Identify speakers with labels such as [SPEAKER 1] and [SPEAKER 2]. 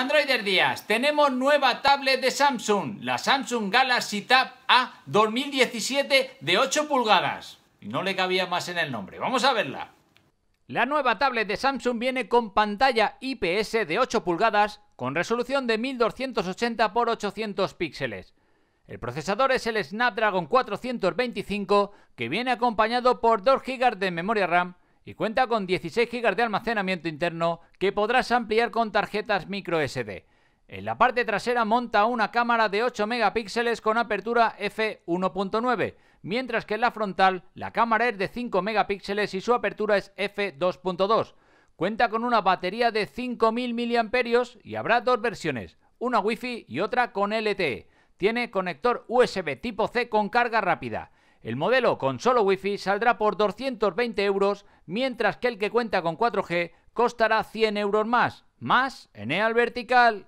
[SPEAKER 1] Androider Díaz, tenemos nueva tablet de Samsung, la Samsung Galaxy Tab A 2017 de 8 pulgadas. No le cabía más en el nombre, vamos a verla. La nueva tablet de Samsung viene con pantalla IPS de 8 pulgadas con resolución de 1280 x 800 píxeles. El procesador es el Snapdragon 425 que viene acompañado por 2 GB de memoria RAM y cuenta con 16 GB de almacenamiento interno que podrás ampliar con tarjetas microSD. En la parte trasera monta una cámara de 8 megapíxeles con apertura f1.9, mientras que en la frontal la cámara es de 5 megapíxeles y su apertura es f2.2. Cuenta con una batería de 5.000 mAh y habrá dos versiones, una Wi-Fi y otra con LTE. Tiene conector USB tipo C con carga rápida el modelo con solo Wi-Fi saldrá por 220 euros, mientras que el que cuenta con 4G costará 100 euros más. Más en EAL Vertical.